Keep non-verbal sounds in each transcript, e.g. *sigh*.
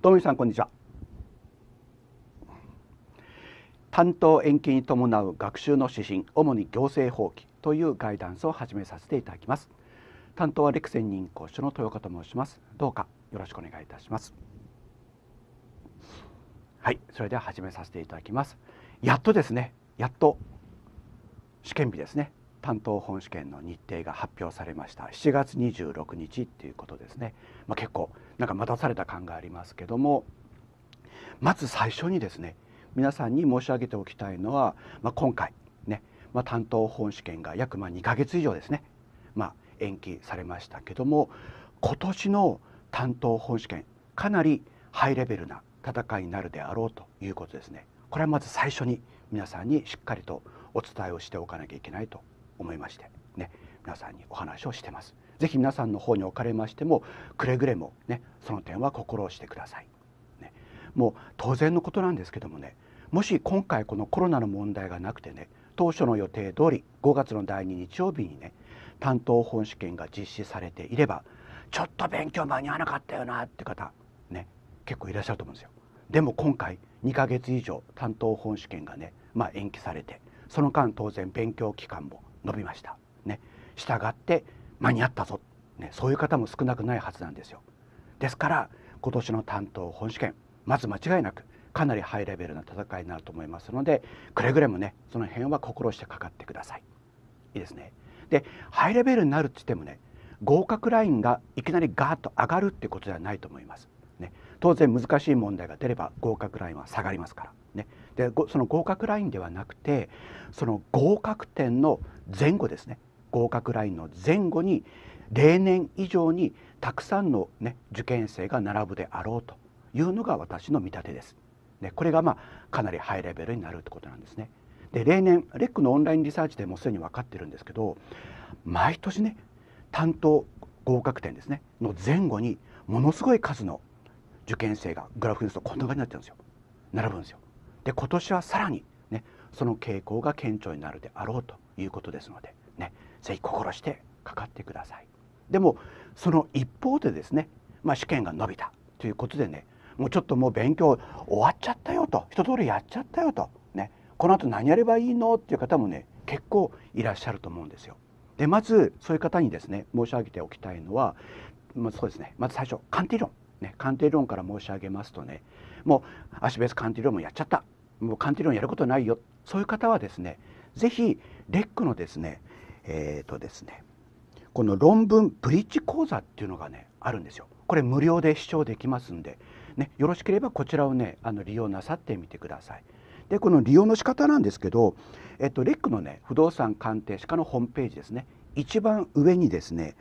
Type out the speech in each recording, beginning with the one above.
どうもさんこんにちは担当延期に伴う学習の指針主に行政法規というガイダンスを始めさせていただきます担当はレクセン認可書の豊岡と申しますどうかよろしくお願いいたしますはいそれでは始めさせていただきますやっとですねやっと試験日ですね担当本試験の日程が発表されました7月26日っていうことですね、まあ、結構なんか待たされた感がありますけどもまず最初にですね皆さんに申し上げておきたいのは、まあ、今回ね、まあ、担当本試験が約ま2ヶ月以上ですね、まあ、延期されましたけども今年の担当本試験かなりハイレベルな戦いになるであろうということですね。これはまず最初に皆さんにしっかりとお伝えをしておかなきゃいけないと思いましてね皆さんにお話をしてます。ぜひ皆さんの方におかれましてもくれぐれも、ね、その点は心をしてください、ね、もう当然のことなんですけどもねもし今回このコロナの問題がなくてね当初の予定通り5月の第2日曜日にね担当本試験が実施されていればちょっと勉強間に合わなかったよなって方ね結構いらっしゃると思うんですよ。でも今回2ヶ月以上担当本試験がね、まあ、延期されてその間当然勉強期間も伸びました。ね、したがって間に合ったぞ、ね、そういう方も少なくないはずなんですよ。ですから今年の担当本試験まず間違いなくかなりハイレベルな戦いになると思いますのでくれぐれもねその辺は心してかかってください。いいですね。でハイレベルになるって言ってもね合格ラインがいきなりガーッと上がるってことではないと思います。ね、当然難しい問題が出れば合格ラインは下がりますから、ね、でその合格ラインではなくてその合格点の前後ですね合格ラインの前後に例年以上にたくさんの、ね、受験生が並ぶであろうというのが私の見立てです。ね、これがまあかなりハイレベルになるってことなんですね。で例年レックのオンラインリサーチでもすでに分かってるんですけど毎年ね担当合格点ですねの前後にものすごい数の受験生がグラフにするとこんな感じになっちゃんですよ並ぶんですよ。で今年はさらにねその傾向が顕著になるであろうということですのでぜひ心してかかってくださいでもその一方でですね、まあ、試験が伸びたということでねもうちょっともう勉強終わっちゃったよと一通りやっちゃったよとねこの後何やればいいのっていう方もね結構いらっしゃると思うんですよ。でまずそういう方にですね申し上げておきたいのは、まあ、そうですねまず最初鑑定論、ね、鑑定論から申し上げますとねもう足別鑑定論もやっちゃったもう鑑定論やることないよそういう方はですね是非レックのですねえー、とですねこの論文ブリッジ講座っていうのがねあるんですよ。これ無料で視聴できますんで、ね、よろしければこちらをねあの利用なさってみてください。でこの利用の仕方なんですけど、えっと、レックのね不動産鑑定士課のホームページですね一番上にですね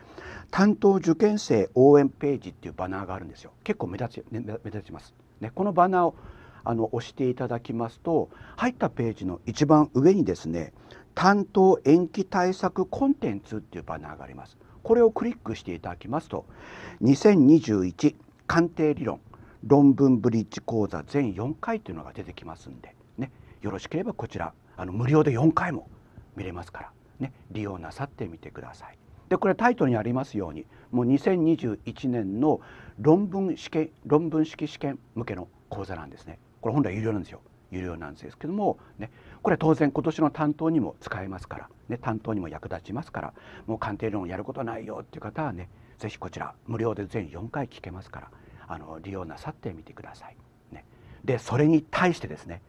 担当受験生応援ページっていうバナーがあるんですよ結構目立ち、ね、目立ちます、ね、このバナーをあの押していただきますと入ったページの一番上にですね担当延期対策コンテンツっていうバナーがあります。これをクリックしていただきますと2021鑑定理論論文ブリッジ講座全4回というのが出てきますんで、ね、よろしければこちらあの無料で4回も見れますから、ね、利用なさってみてください。でこれタイトルにありますようにもう2021年の論文試験論文式試験向けの講座なんですね。これ本来有料なんですよ。有料なんですけどもねこれ当然今年の担当にも使えますから、ね、担当にも役立ちますからもう鑑定論をやることないよっていう方はね是非こちら無料で全4回聞けますからあの利用なさってみてください。ね、でそれに対してですね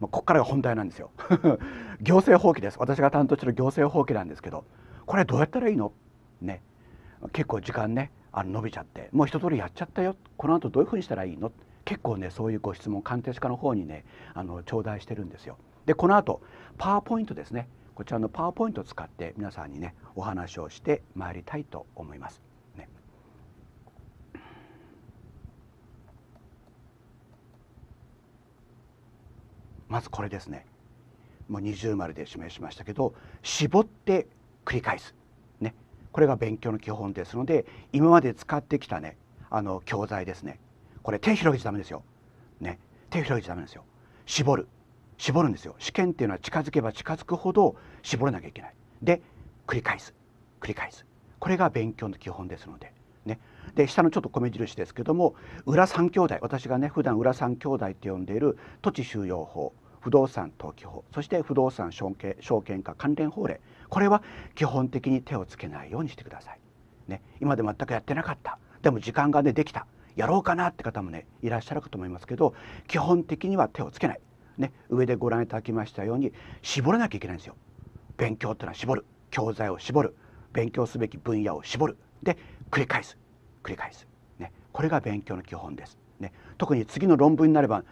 ここからが本題なんですよ *laughs* 行政法規です私が担当してる行政法規なんですけどこれどうやったらいいのね結構時間ねあの伸びちゃってもう一通りやっちゃったよこの後どういうふうにしたらいいの結構ねそういうご質問鑑定士課の方にねあの頂戴してるんですよ。でこの後パワーポイントですねこちらのパワーポイントを使って皆さんにねお話をしてまいりたいと思います。ね、まずこれですねもう二重丸で示しましたけど絞って繰り返す、ね、これが勉強の基本ですので今まで使ってきたねあの教材ですねこれ手広げちゃダメですよ。ね、手広げちゃダメですよ。絞る絞るんですよ試験っていうのは近づけば近づくほど絞らなきゃいけないで繰り返す繰り返すこれが勉強の基本ですのでねで下のちょっと米印ですけども裏三兄弟私がね普段裏三兄弟って呼んでいる土地収容法不動産登記法そして不動産証券証券化関連法令これは基本的に手をつけないようにしてください。ね、今で全くやってなかったでも時間が、ね、できたやろうかなって方もねいらっしゃるかと思いますけど基本的には手をつけないね、上でご覧いただきましたように絞らなきゃいけないんですよ。勉強ってのは絞る教材を絞る勉強すべき分野を絞るで繰り返す繰り返す、ね、これが勉強の基本です。ね、特に次の論文になれば、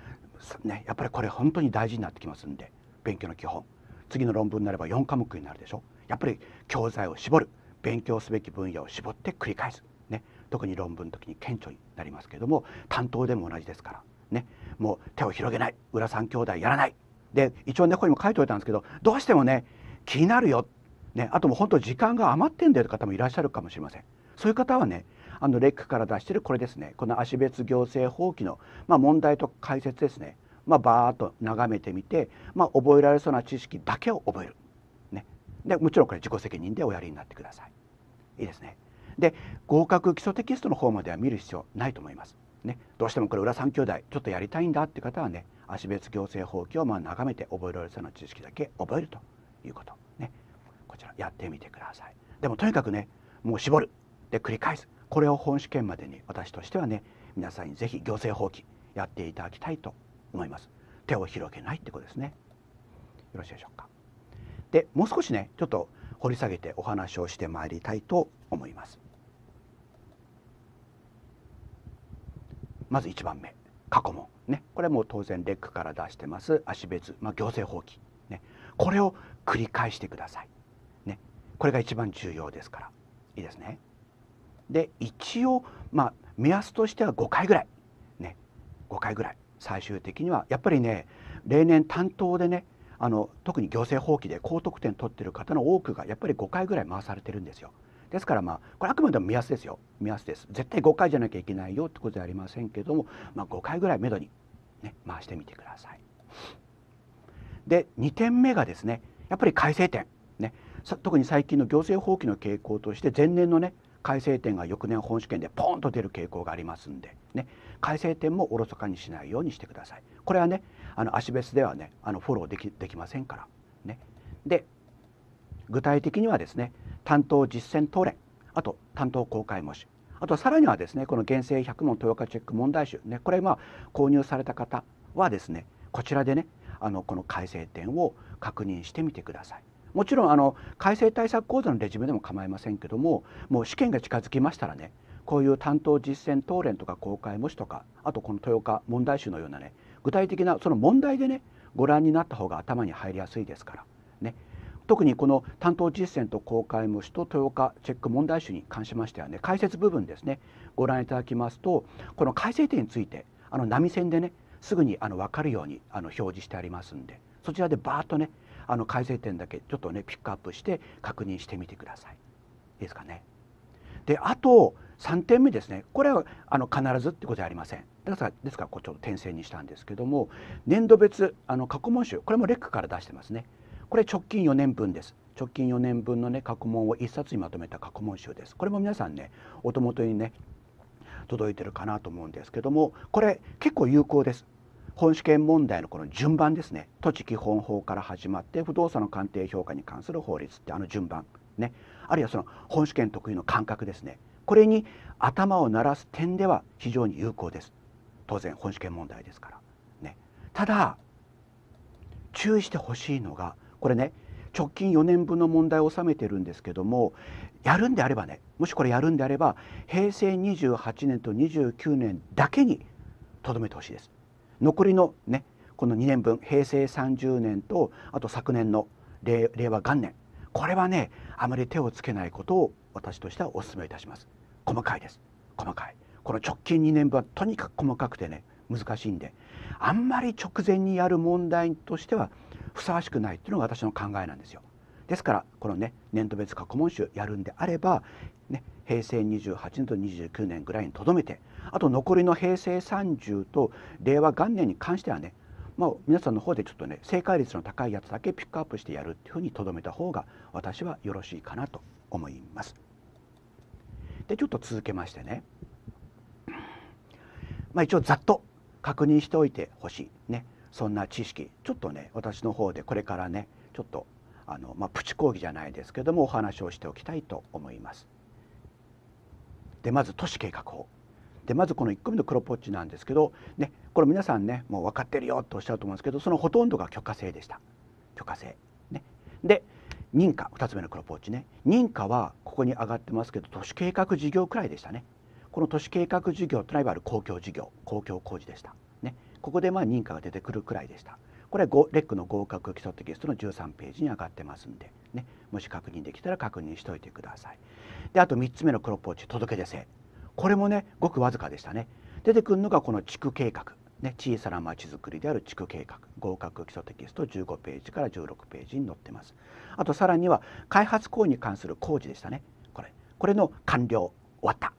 ね、やっぱりこれ本当に大事になってきますんで勉強の基本次の論文になれば4科目になるでしょやっぱり教材を絞る勉強すべき分野を絞って繰り返す、ね、特に論文の時に顕著になりますけれども担当でも同じですからねもう手を広げない裏三兄弟やらないで一応ねここにも書いておいたんですけどどうしてもね気になるよ、ね、あともう本当時間が余ってんだよという方もいらっしゃるかもしれませんそういう方はねあのレックから出してるこれですねこの足別行政法規の、まあ、問題と解説ですね、まあ、バーッと眺めてみて、まあ、覚えられそうな知識だけを覚える、ね、でもちろんこれ自己責任でおやりになってくださいいいですねで合格基礎テキストの方までは見る必要ないと思いますね、どうしてもこれ裏三兄弟ちょっとやりたいんだって方はね足別行政法規をまあ眺めて覚えられそうな知識だけ覚えるということ、ね、こちらやってみてください。でもとにかくねもう絞るで繰り返すこれを本試験までに私としてはね皆さんにぜひ行政法規やっていただきたいと思います。手を広げないってことですね。よろしいでしょうか。でもう少しねちょっと掘り下げてお話をしてまいりたいと思います。まず1番目過去問、ね、これも当然レックから出してます足別、まあ、行政法規、ね、これを繰り返してください、ね、これが一番重要ですからいいですね。で一応、まあ、目安としては5回ぐらい、ね、5回ぐらい最終的にはやっぱりね例年担当でねあの特に行政法規で高得点取ってる方の多くがやっぱり5回ぐらい回されてるんですよ。ですからまあこれあくまでも目安ですよ目安です絶対5回じゃなきゃいけないよってことではありませんけども、まあ、5回ぐらいめどに、ね、回してみてください。で2点目がですねやっぱり改正点、ね、特に最近の行政放棄の傾向として前年のね改正点が翌年本試験でポンと出る傾向がありますんで、ね、改正点もおろそかにしないようにしてください。これはねあの足別ではねあのフォローできできませんから。ね、で具体的にはですね担当実践東連あと担当公開模試あとさらにはですねこの厳正100問豊岡チェック問題集、ね、これまあ購入された方はですねこちらでねあのこの改正点を確認してみてください。もちろんあの改正対策講座のレジュメでも構いませんけどももう試験が近づきましたらねこういう担当実践答練とか公開模試とかあとこの豊岡問題集のようなね具体的なその問題でねご覧になった方が頭に入りやすいですからね特にこの担当実践と公開無視と豊岡チェック問題集に関しましてはね解説部分ですねご覧いただきますとこの改正点についてあの波線でねすぐにあの分かるようにあの表示してありますんでそちらでバーッとねあの改正点だけちょっとねピックアップして確認してみてください。いいですかね。であと3点目ですねこれはあの必ずってことじゃありません。ですからですからこうちょっと点線にしたんですけども年度別あの過去問集これもレックから出してますね。これ直近4年分です直近4年分のね過去問を1冊にまとめた過去問集ですこれも皆さんねお手元にね届いてるかなと思うんですけどもこれ結構有効です本試験問題のこの順番ですね土地基本法から始まって不動産の鑑定評価に関する法律ってあの順番ねあるいはその本試験特有の感覚ですねこれに頭を鳴らす点では非常に有効です当然本試験問題ですからねただ注意してほしいのがこれね直近4年分の問題を収めてるんですけどもやるんであればねもしこれやるんであれば平成28年と29年だけにとどめてほしいです。残りのねこの2年分平成30年とあと昨年の令和元年これはねあまり手をつけないことを私としてはお勧めいたします。細かいです細かいこの直近2年分はとにかく細かくてね難しいんであんまり直前にやる問題としてはふさわしくないっていうのが私の考えなんですよ。ですからこのね年度別過去問集やるんであれば、ね、平成28年と29年ぐらいにとどめてあと残りの平成30と令和元年に関してはね、まあ、皆さんの方でちょっとね正解率の高いやつだけピックアップしてやるっていうふうにとどめた方が私はよろしいかなと思います。でちょっと続けましてね、まあ、一応ざっと確認しておいてほしい。ねそんな知識ちょっとね私の方でこれからねちょっとあの、まあ、プチ講義じゃないですけどもお話をしておきたいと思います。でまず都市計画法でまずこの1個目の黒ポッチなんですけど、ね、これ皆さんねもう分かってるよとおっしゃると思うんですけどそのほとんどが許可制でした許可制。ね、で認可2つ目の黒ポッチね認可はここに上がってますけど都市計画事業くらいでしたねこの都市計画事業といわゆる公共事業公共工事でしたここでまあ認可が出てくるくらいでしたこれはレックの合格基礎テキストの13ページに上がってますんで、ね、もし確認できたら確認しておいてくださいであと3つ目の黒ポーチ届け出制これもねごくわずかでしたね出てくるのがこの地区計画ね、小さなまちづくりである地区計画合格基礎テキスト15ページから16ページに載ってますあとさらには開発行為に関する工事でしたねこれこれの完了終わった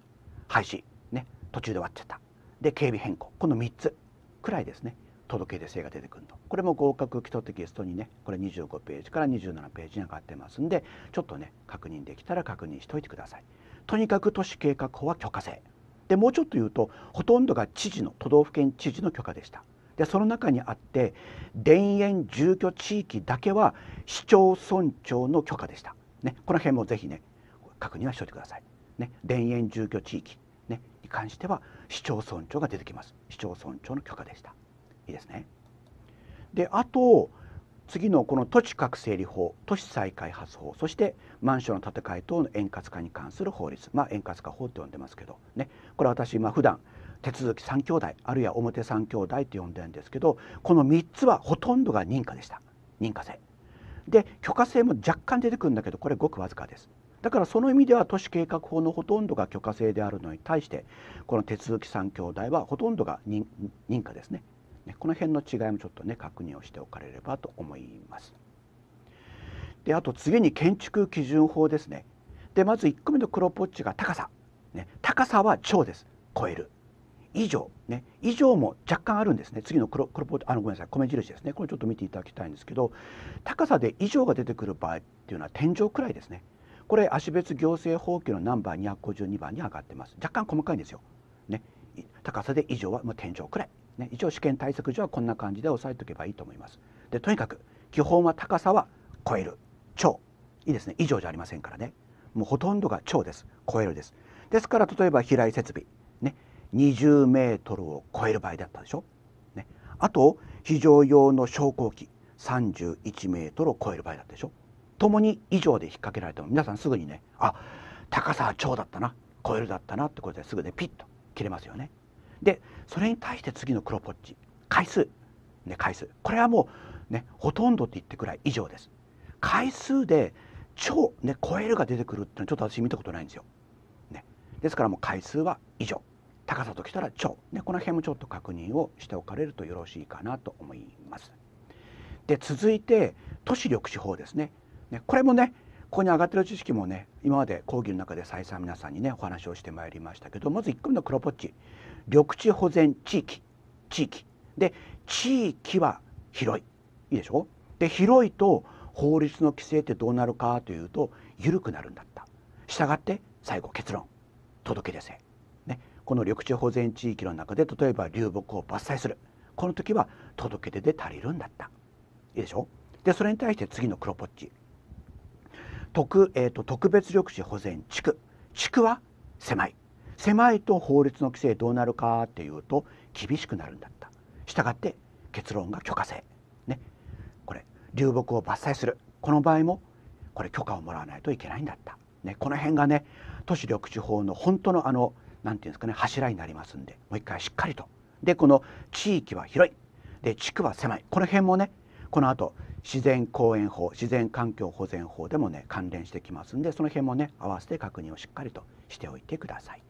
廃止、ね、途中で終わっちゃったで警備変更この3つくらいですね届け出性が出てくるとこれも合格基礎テキストにねこれ25ページから27ページに上がってますんでちょっとね確認できたら確認しておいてください。とにかく都市計画法は許可制でもうちょっと言うとほとんどが知事の都道府県知事の許可でした。でその中にあって田園住居地域だけは市町村長の許可でした。ね、この辺もぜひね確認はしておいてください。ね、田園住居地域、ね、に関しては市町村長が出てきます市町村長の許可でしたいいですねであと次のこの土地確整理法都市再開発法そしてマンションの建て替え等の円滑化に関する法律まあ円滑化法って呼んでますけどねこれ私今普段手続き3兄弟あるいは表3兄弟って呼んでるんですけどこの3つはほとんどが認可でした認可制で許可制も若干出てくるんだけどこれごくわずかですだからその意味では都市計画法のほとんどが許可制であるのに対してこの手続き3兄弟はほとんどが認可ですねこの辺の違いもちょっとね確認をしておかれればと思います。であと次に建築基準法ですね。でまず1個目の黒ポッチが高さ、ね、高さは超です超える以上ね以上も若干あるんですね次の黒黒ポッチあのごめんなさい米印ですねこれちょっと見ていただきたいんですけど高さで以上が出てくる場合っていうのは天井くらいですねこれ足別行政法規のナンバー252番に上がってます若干細かいんですよ、ね、高さで以上はもう天井くらい、ね、一応試験対策上はこんな感じで押さえておけばいいと思いますでとにかく基本は高さは超える超いいですね以上じゃありませんからねもうほとんどが超です超えるですですから例えば飛来設備ね20メートルを超える場合だったでしょ、ね、あと非常用の昇降機31メートルを超える場合だったでしょ共に以上で引っ掛けられても皆さんすぐにねあ高さは超だったな超えるだったなってことですぐでピッと切れますよね。でそれに対して次の黒ポッチ回数ね回数これはもうねほとんどって言ってくらい以上です。回数で超ね超えるが出てくるってのはちょっと私見たことないんですよ。ね、ですからもう回数は以上高さときたら超、ね、この辺もちょっと確認をしておかれるとよろしいかなと思います。で続いて都市緑地法ですねね、これもねここに上がってる知識もね今まで講義の中で再三皆さんにねお話をしてまいりましたけどまず1個目の黒ポッチ緑地保全地域地域で地域は広いいいでしょで広いと法律の規制ってどうなるかというと緩くなるんだったしたがって最後結論届け出制、ね、この緑地保全地域の中で例えば流木を伐採するこの時は届け出で足りるんだったいいでしょでそれに対して次の黒ポッチ特,、えーと、特別緑地保全地区地区は狭い狭いと法律の規制どうなるかっていうと厳しくなるんだったしたがって結論が許可制ねこれ流木を伐採するこの場合もこれ許可をもらわないといけないんだった、ね、この辺がね都市緑地法の本当のあの何て言うんですかね柱になりますんでもう一回しっかりとでこの地域は広いで地区は狭いこの辺もねこの後自然公園法自然環境保全法でもね関連してきますんでその辺もね合わせて確認をしっかりとしておいてください。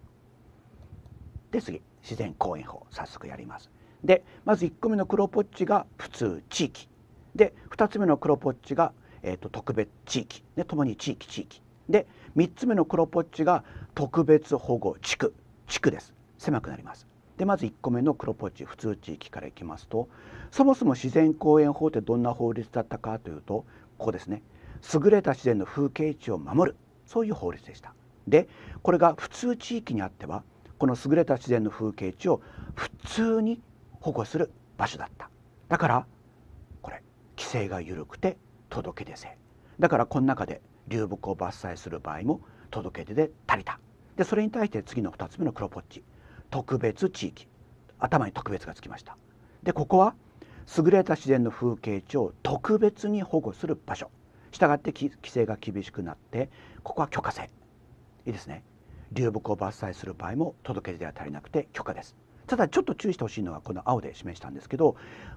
で次自然公園法早速やります。でまず1個目の黒ポッチが普通地域で2つ目の黒ポッチが、えーと、特別地域で共に地域地域で3つ目の黒ポッチが特別保護地区地区です狭くなります。でまず1個目の黒ポチ普通地域からいきますとそもそも自然公園法ってどんな法律だったかというとここですね優れた自然の風景地を守るそういう法律でした。でこれが普通地域にあってはこの優れた自然の風景地を普通に保護する場所だっただからこれ規制が緩くて届け出せだからこの中で流木を伐採する場合も届け出で足りたでそれに対して次の2つ目の黒ポッチ特別地域頭に特別がつきましたでここは優れた自然の風景地を特別に保護する場所したがって規制が厳しくなってここは許可制いいですね流木を伐採する場合も届け出では足りなくて許可ですただちょっと注意してほしいのはこの青で示したんですけど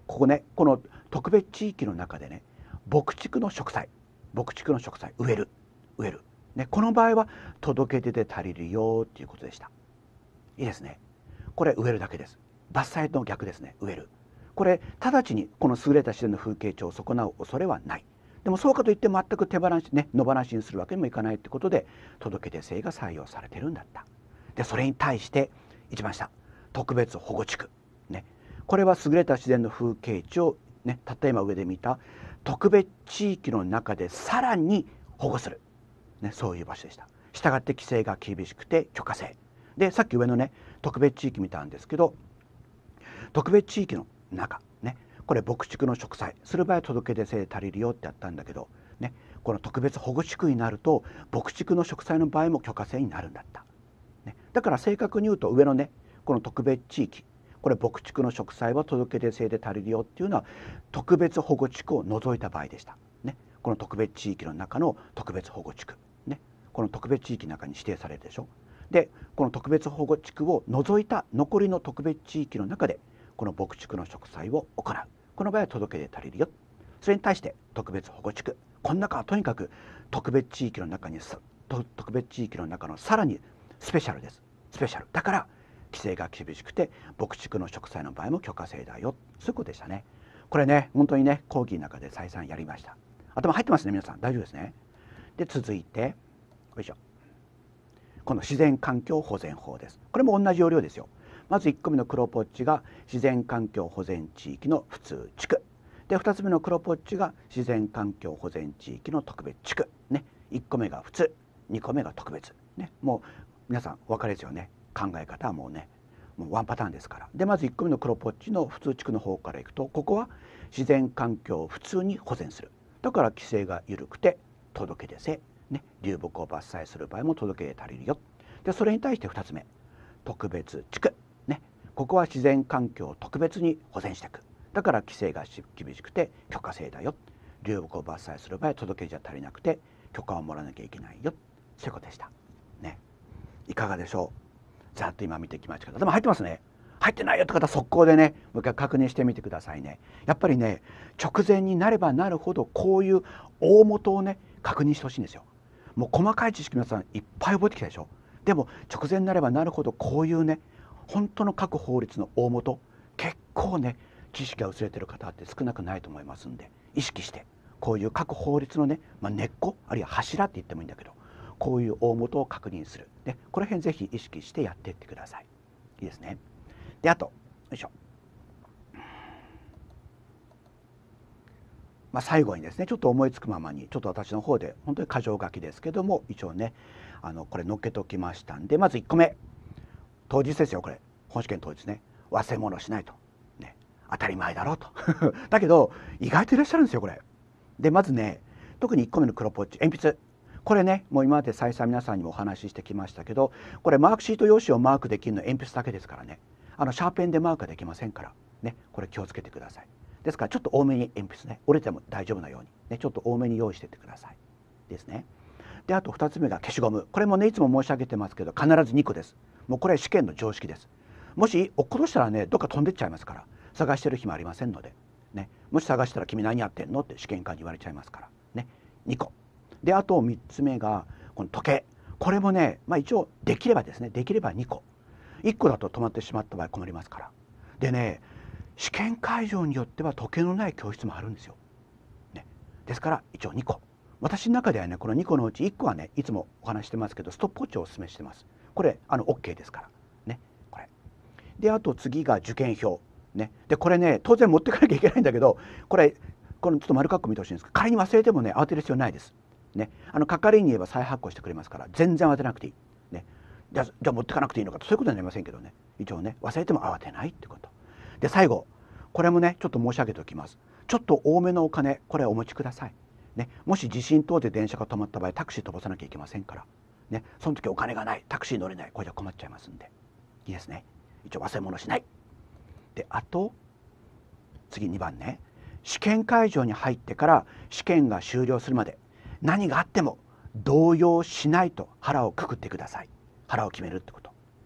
ここねこの特別地域の中でね牧畜の植栽牧畜の植栽植える植える、ね、この場合は届け出で足りるよっていうことでしたいいですねこれ植えるだけです伐採の逆ですね植えるこれ直ちにこの優れた自然の風景地を損なう恐れはないでもそうかといって全く手放しね野放しにするわけにもいかないってことで届け出制が採用されてるんだったでそれに対して一番下特別保護地区、ね、これは優れた自然の風景地を、ね、たった今上で見た特別地域の中でさらに保護する、ね、そういう場所でした。したがって規制が厳しくて許可制でさっき上のね特別地域見たんですけど特別地域の中ねこれ牧畜の植栽する場合は届け出制で足りるよってやったんだけど、ね、この特別保護地区になると牧畜の植栽の場合も許可制になるんだった、ね、だから正確に言うと上のねこの特別地域これ牧畜の植栽は届け出制で足りるよっていうのは特別保護地区を除いた場合でした、ね、この特別地域の中の特別保護地区、ね、この特別地域の中に指定されるでしょでこの特別保護地区を除いた残りの特別地域の中でこの牧畜の植栽を行うこの場合は届け出足りるよそれに対して特別保護地区この中はとにかく特別地域の中に特別地域の中のさらにスペシャルですスペシャルだから規制が厳しくて牧畜の植栽の場合も許可制だよそういうことでしたねこれね本当にね講義の中で再三やりました頭入ってますね皆さん大丈夫ですねで続いてよいしょこの自然環境保全法ですこれも同じ要領ですよまず1個目の黒ポッチが自然環境保全地域の普通地区で2つ目の黒ポッチが自然環境保全地域の特別地区ね1個目が普通2個目が特別ねもう皆さんお分かりですよね考え方はもうねもうワンパターンですからでまず1個目の黒ポッチの普通地区の方からいくとここは自然環境を普通に保全するだから規制が緩くて届け出せね、流木を伐採する場合も届け足りるよでそれに対して2つ目特別地区、ね、ここは自然環境を特別に保全していくだから規制が厳しくて許可制だよ流木を伐採する場合届けじゃ足りなくて許可をもらわなきゃいけないよそういうことでした。ね、いかがでしょうざっと今見てきましたけどでも入ってますね。入ってないよって方速攻でねもう一回確認してみてくださいねやっぱりね直前になればなるほどこういう大元をね確認してほしいんですよもう細かい知識皆さんいっぱい覚えてきたでしょでも直前になればなるほどこういうね本当の各法律の大元結構ね知識が薄れてる方って少なくないと思いますんで意識してこういう各法律のね、まあ、根っこあるいは柱って言ってもいいんだけどこういう大元を確認するでこの辺ぜひ意識してやっていってくださいいいですねであとよいしょまあ、最後にですねちょっと思いつくままにちょっと私の方で本当に箇条書きですけども一応ねあのこれ載っけときましたんでまず1個目当日ですよこれ本試験当日ね忘れ物しないと、ね、当たり前だろうと *laughs* だけど意外といらっしゃるんですよこれ。でまずね特に1個目の黒ポッチ鉛筆これねもう今まで再三皆さんにもお話ししてきましたけどこれマークシート用紙をマークできるの鉛筆だけですからねあのシャーペンでマークができませんからねこれ気をつけてください。ですからちょっと多めに鉛筆ね折れても大丈夫なように、ね、ちょっと多めに用意しててくださいですね。であと2つ目が消しゴムこれもねいつも申し上げてますけど必ず2個ですもうこれは試験の常識ですもし落っことしたらねどっか飛んでっちゃいますから探してる暇ありませんので、ね、もし探したら君何やってんのって試験官に言われちゃいますからね2個であと3つ目がこの時計これもね、まあ、一応できればですねできれば2個1個だと止まってしまった場合困りますからでね試験会場によっては時計のない教室もあるんですよ。ね、ですから一応2個私の中ではねこの2個のうち1個はねいつもお話してますけどストップウォッチをおすすめしてます。これあの OK ですからねこれ。であと次が受験票。ね、でこれね当然持ってかなきゃいけないんだけどこれこのちょっと丸カッコ見てほしいんですけど仮に忘れてもね慌てる必要ないです。ね、あの係員に言えば再発行してくれますから全然慌てなくていい。ね、じゃじゃあ持ってかなくていいのかそういうことになりませんけどね一応ね忘れても慌てないってこと。で最後これもねちょっと申し上げておきますちょっと多めのお金これお持ちください、ね、もし地震等で電車が止まった場合タクシー飛ばさなきゃいけませんから、ね、その時お金がないタクシー乗れないこれじゃ困っちゃいますんでいいですね一応忘れ物しないであと次2番ね試験会場に入ってから試験が終了するまで何があっても動揺しないと腹をくくってください腹を決めるってこ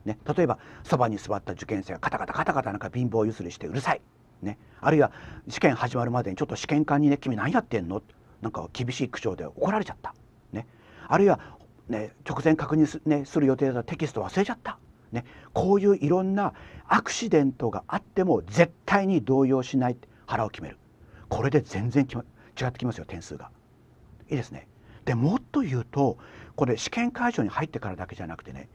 ね、例えばそばに座った受験生がカタカタカタカタなんか貧乏ゆすりしてうるさい、ね、あるいは試験始まるまでにちょっと試験官にね「君何やってんの?」なんか厳しい口調で怒られちゃった、ね、あるいは、ね、直前確認す,、ね、する予定だったテキスト忘れちゃった、ね、こういういろんなアクシデントがあっても絶対に動揺しない腹を決めるこれで全然、ま、違ってきますよ点数が。いいですね。でもっと言うとこれ試験会場に入ってからだけじゃなくてね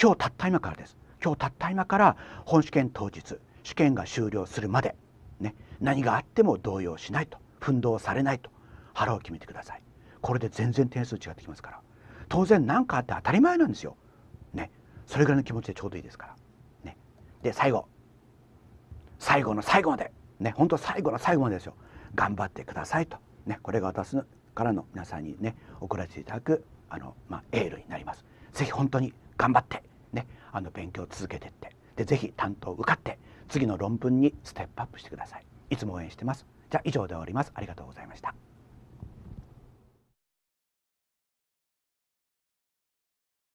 今日たった今からです今日たった今から本試験当日試験が終了するまで、ね、何があっても動揺しないと奮闘されないと腹を決めてくださいこれで全然点数違ってきますから当然何かあって当たり前なんですよ、ね、それぐらいの気持ちでちょうどいいですから、ね、で最後最後の最後までね本当最後の最後までですよ頑張ってくださいと、ね、これが私からの皆さんにね送らせていただくあの、まあ、エールになります。ぜひ本当に頑張ってね、あの勉強を続けてってでぜひ担当受かって次の論文にステップアップしてくださいいつも応援してますじゃあ以上で終わりますありがとうございました